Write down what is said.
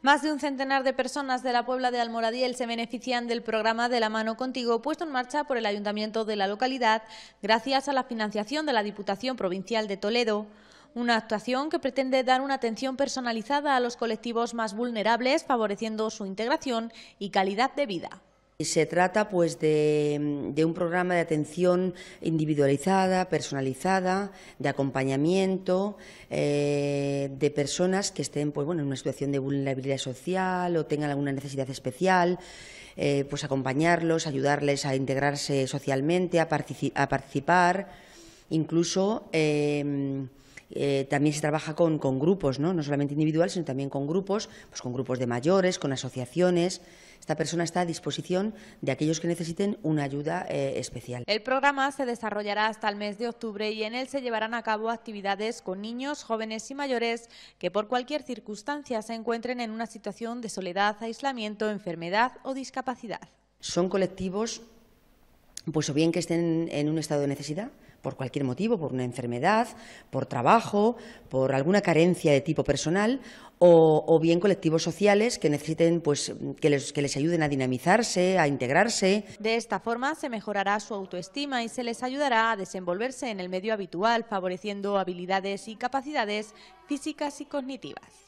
Más de un centenar de personas de la Puebla de Almoradiel se benefician del programa de la mano contigo puesto en marcha por el ayuntamiento de la localidad gracias a la financiación de la Diputación Provincial de Toledo. Una actuación que pretende dar una atención personalizada a los colectivos más vulnerables, favoreciendo su integración y calidad de vida. Se trata pues mm, de, un programa de atención individualizada, personalizada, de acompañamiento eh, de personas que estén pues, bueno, en una situación de vulnerabilidad social o tengan alguna necesidad especial, eh, pues acompañarlos, ayudarles a integrarse socialmente, a, participar, incluso em, eh, también se trabaja con, grupos, ¿no? solamente individual, sino también con grupos, pues con grupos de mayores, con asociaciones. Esta persona está a disposición de aquellos que necesiten una ayuda eh, especial. El programa se desarrollará hasta el mes de octubre y en él se llevarán a cabo actividades con niños, jóvenes y mayores que por cualquier circunstancia se encuentren en una situación de soledad, aislamiento, enfermedad o discapacidad. Son colectivos, pues o bien que estén en un estado de necesidad, por cualquier motivo, por una enfermedad, por trabajo, por alguna carencia de tipo personal, o, bien colectivos sociales que necesiten pues, que les, que les ayuden a dinamizarse, a integrarse. De esta forma se mejorará su autoestima y se les ayudará a desenvolverse en el medio habitual, favoreciendo habilidades y capacidades físicas y cognitivas.